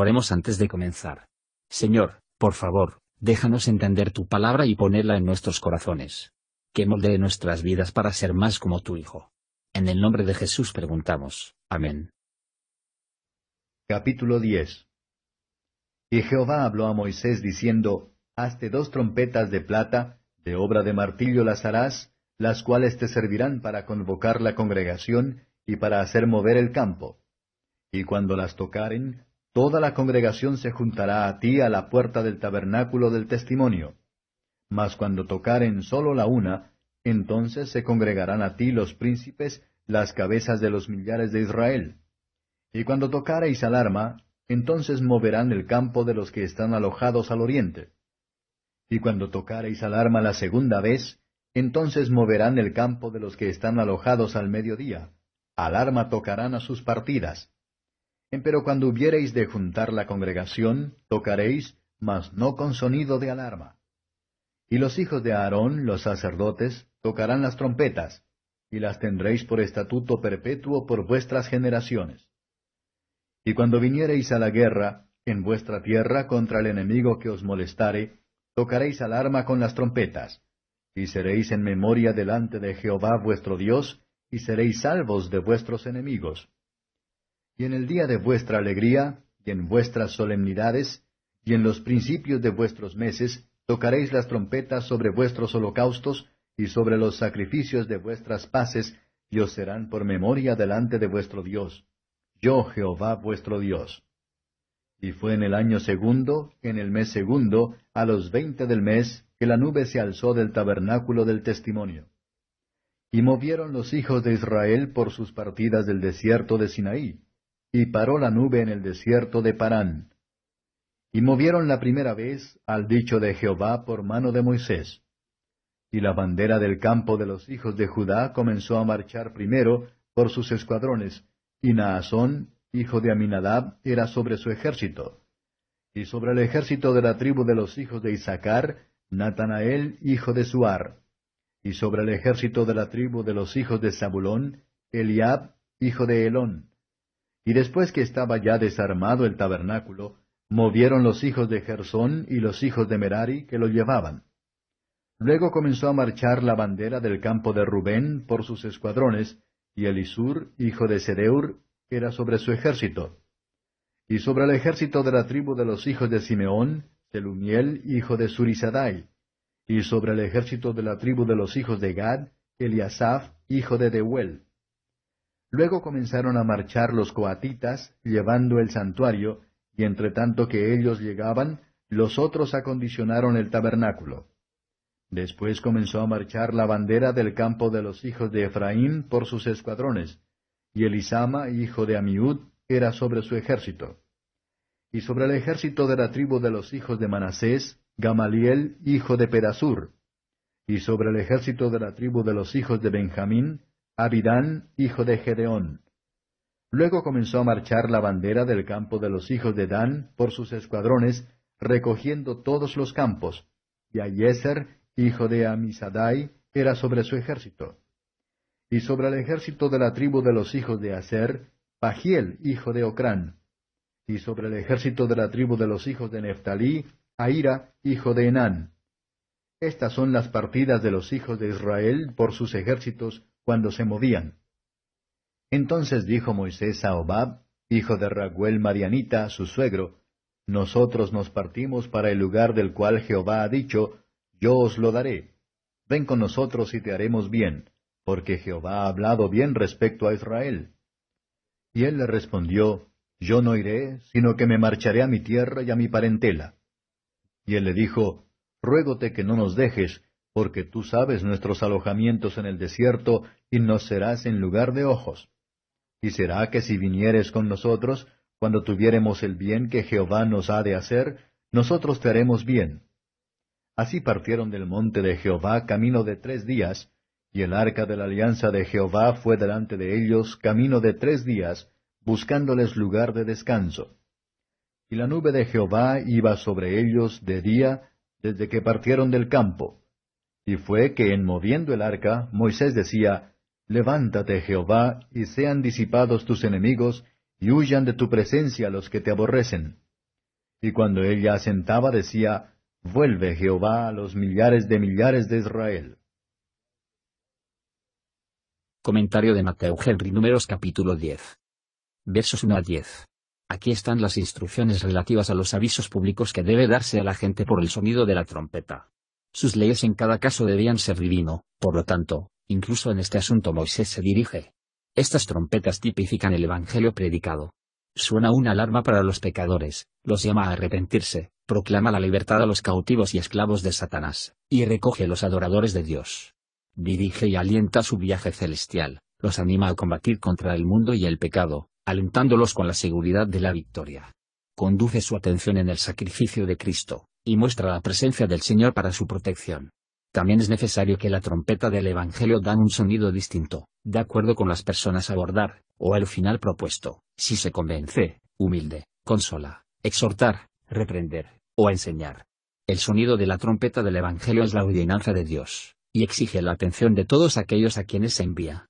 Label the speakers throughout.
Speaker 1: Oremos antes de comenzar. Señor, por favor, déjanos entender tu palabra y ponerla en nuestros corazones. Que molde nuestras vidas para ser más como tu Hijo.
Speaker 2: En el nombre de Jesús preguntamos. Amén. Capítulo 10 Y Jehová habló a Moisés diciendo, Hazte dos trompetas de plata, de obra de martillo las harás, las cuales te servirán para convocar la congregación y para hacer mover el campo. Y cuando las tocaren, toda la congregación se juntará a ti a la puerta del tabernáculo del testimonio. Mas cuando en solo la una, entonces se congregarán a ti los príncipes, las cabezas de los millares de Israel. Y cuando tocareis alarma, entonces moverán el campo de los que están alojados al oriente. Y cuando tocareis alarma la segunda vez, entonces moverán el campo de los que están alojados al mediodía. Alarma tocarán a sus partidas. Empero cuando hubiereis de juntar la congregación, tocaréis, mas no con sonido de alarma. Y los hijos de Aarón, los sacerdotes, tocarán las trompetas, y las tendréis por estatuto perpetuo por vuestras generaciones. Y cuando viniereis a la guerra, en vuestra tierra contra el enemigo que os molestare, tocaréis alarma con las trompetas, y seréis en memoria delante de Jehová vuestro Dios, y seréis salvos de vuestros enemigos y en el día de vuestra alegría, y en vuestras solemnidades, y en los principios de vuestros meses, tocaréis las trompetas sobre vuestros holocaustos, y sobre los sacrificios de vuestras paces, y os serán por memoria delante de vuestro Dios. Yo Jehová vuestro Dios. Y fue en el año segundo, en el mes segundo, a los veinte del mes, que la nube se alzó del tabernáculo del testimonio. Y movieron los hijos de Israel por sus partidas del desierto de Sinaí, y paró la nube en el desierto de Parán. Y movieron la primera vez al dicho de Jehová por mano de Moisés. Y la bandera del campo de los hijos de Judá comenzó a marchar primero por sus escuadrones, y Naasón, hijo de Aminadab, era sobre su ejército. Y sobre el ejército de la tribu de los hijos de Isaacar, Natanael, hijo de Suar. Y sobre el ejército de la tribu de los hijos de Zabulón, Eliab, hijo de Elón y después que estaba ya desarmado el tabernáculo, movieron los hijos de Gersón y los hijos de Merari que lo llevaban. Luego comenzó a marchar la bandera del campo de Rubén por sus escuadrones, y Elisur, hijo de Sedeur, era sobre su ejército. Y sobre el ejército de la tribu de los hijos de Simeón, Telumiel, hijo de Surisadai. Y sobre el ejército de la tribu de los hijos de Gad, Eliasaf, hijo de Deuel. Luego comenzaron a marchar los coatitas, llevando el santuario, y entre tanto que ellos llegaban, los otros acondicionaron el tabernáculo. Después comenzó a marchar la bandera del campo de los hijos de Efraín por sus escuadrones, y Elisama, hijo de Amiud, era sobre su ejército. Y sobre el ejército de la tribu de los hijos de Manasés, Gamaliel, hijo de Perasur. Y sobre el ejército de la tribu de los hijos de Benjamín, Abidán, hijo de Gedeón. Luego comenzó a marchar la bandera del campo de los hijos de Dan por sus escuadrones, recogiendo todos los campos, y Ayeser, hijo de Amisadai, era sobre su ejército. Y sobre el ejército de la tribu de los hijos de Aser, Pagiel, hijo de Ocrán. Y sobre el ejército de la tribu de los hijos de Neftalí, Aira, hijo de Enán. Estas son las partidas de los hijos de Israel por sus ejércitos cuando se movían. Entonces dijo Moisés a Obab, hijo de Raguel Marianita, su suegro, Nosotros nos partimos para el lugar del cual Jehová ha dicho, Yo os lo daré. Ven con nosotros y te haremos bien, porque Jehová ha hablado bien respecto a Israel. Y él le respondió, Yo no iré, sino que me marcharé a mi tierra y a mi parentela. Y él le dijo, Ruégote que no nos dejes, porque tú sabes nuestros alojamientos en el desierto, y nos serás en lugar de ojos. Y será que si vinieres con nosotros, cuando tuviéremos el bien que Jehová nos ha de hacer, nosotros te haremos bien. Así partieron del monte de Jehová camino de tres días, y el arca de la alianza de Jehová fue delante de ellos camino de tres días, buscándoles lugar de descanso. Y la nube de Jehová iba sobre ellos de día, desde que partieron del campo, y fue que en moviendo el arca, Moisés decía, Levántate, Jehová, y sean disipados tus enemigos, y huyan de tu presencia los que te aborrecen. Y cuando ella asentaba decía, Vuelve, Jehová, a los millares de millares de Israel. Comentario de Mateo
Speaker 1: Henry Números capítulo 10. Versos 1 a 10. Aquí están las instrucciones relativas a los avisos públicos que debe darse a la gente por el sonido de la trompeta. Sus leyes en cada caso debían ser divino, por lo tanto, incluso en este asunto Moisés se dirige. Estas trompetas tipifican el Evangelio predicado. Suena una alarma para los pecadores, los llama a arrepentirse, proclama la libertad a los cautivos y esclavos de Satanás, y recoge a los adoradores de Dios. Dirige y alienta su viaje celestial, los anima a combatir contra el mundo y el pecado, alentándolos con la seguridad de la victoria. Conduce su atención en el sacrificio de Cristo, y muestra la presencia del Señor para su protección. También es necesario que la trompeta del Evangelio dan un sonido distinto, de acuerdo con las personas a abordar, o el final propuesto, si se convence, humilde, consola, exhortar, reprender, o enseñar. El sonido de la trompeta del Evangelio es la ordenanza de Dios, y exige la atención de todos aquellos a quienes se envía.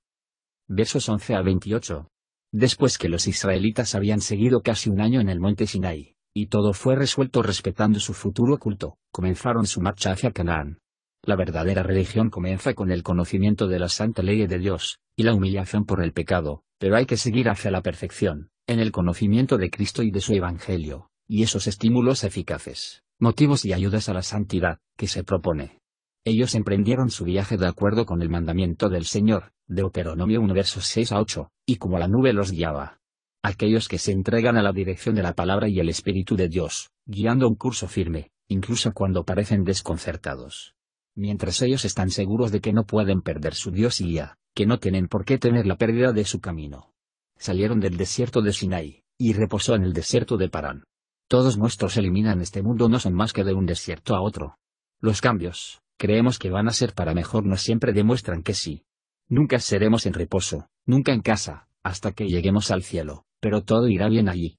Speaker 1: Versos 11 a 28. Después que los israelitas habían seguido casi un año en el monte Sinai, y todo fue resuelto respetando su futuro culto, comenzaron su marcha hacia Canaán. La verdadera religión comienza con el conocimiento de la santa ley de Dios, y la humillación por el pecado, pero hay que seguir hacia la perfección, en el conocimiento de Cristo y de su Evangelio, y esos estímulos eficaces, motivos y ayudas a la santidad, que se propone. Ellos emprendieron su viaje de acuerdo con el mandamiento del Señor, Deuteronomio 1 versos 6 a 8, y como la nube los guiaba, aquellos que se entregan a la dirección de la palabra y el Espíritu de Dios, guiando un curso firme, incluso cuando parecen desconcertados. Mientras ellos están seguros de que no pueden perder su Dios y guía, que no tienen por qué tener la pérdida de su camino. Salieron del desierto de Sinai, y reposó en el desierto de Parán. Todos nuestros eliminan este mundo no son más que de un desierto a otro. Los cambios, creemos que van a ser para mejor no siempre demuestran que sí. Nunca seremos en reposo, nunca en casa, hasta que lleguemos al cielo pero todo irá bien allí.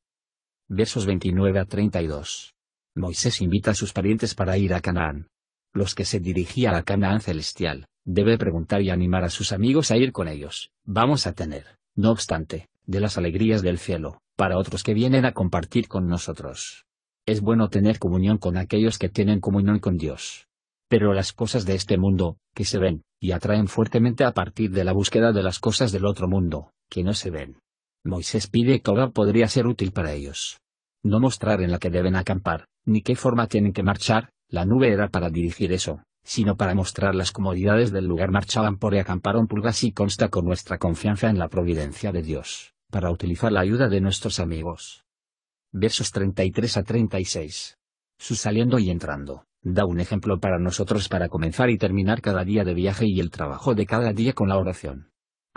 Speaker 1: Versos 29 a 32. Moisés invita a sus parientes para ir a Canaán. Los que se dirigían a Canaán celestial, debe preguntar y animar a sus amigos a ir con ellos. Vamos a tener, no obstante, de las alegrías del cielo, para otros que vienen a compartir con nosotros. Es bueno tener comunión con aquellos que tienen comunión con Dios. Pero las cosas de este mundo, que se ven, y atraen fuertemente a partir de la búsqueda de las cosas del otro mundo, que no se ven, Moisés pide que ahora podría ser útil para ellos. No mostrar en la que deben acampar, ni qué forma tienen que marchar, la nube era para dirigir eso, sino para mostrar las comodidades del lugar marchaban por y acamparon pulgas y consta con nuestra confianza en la providencia de Dios, para utilizar la ayuda de nuestros amigos. Versos 33 a 36. Su saliendo y entrando, da un ejemplo para nosotros para comenzar y terminar cada día de viaje y el trabajo de cada día con la oración.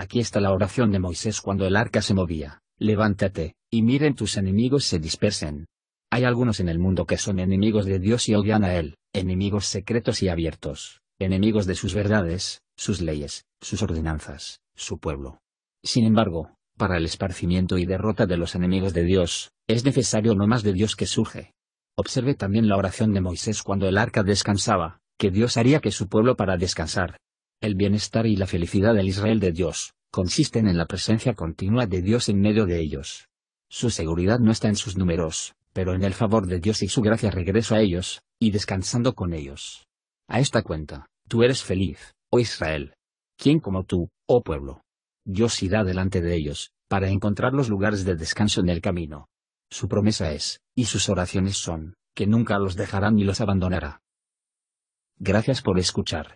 Speaker 1: Aquí está la oración de Moisés cuando el arca se movía, levántate, y miren tus enemigos se dispersen. Hay algunos en el mundo que son enemigos de Dios y odian a Él, enemigos secretos y abiertos, enemigos de sus verdades, sus leyes, sus ordenanzas, su pueblo. Sin embargo, para el esparcimiento y derrota de los enemigos de Dios, es necesario no más de Dios que surge. Observe también la oración de Moisés cuando el arca descansaba, que Dios haría que su pueblo para descansar, el bienestar y la felicidad del Israel de Dios, consisten en la presencia continua de Dios en medio de ellos. Su seguridad no está en sus números, pero en el favor de Dios y su gracia regreso a ellos, y descansando con ellos. A esta cuenta, tú eres feliz, oh Israel. ¿Quién como tú, oh pueblo? Dios irá delante de ellos, para encontrar los lugares de descanso en el camino. Su promesa es, y sus oraciones son, que nunca los dejará ni los abandonará. Gracias por escuchar.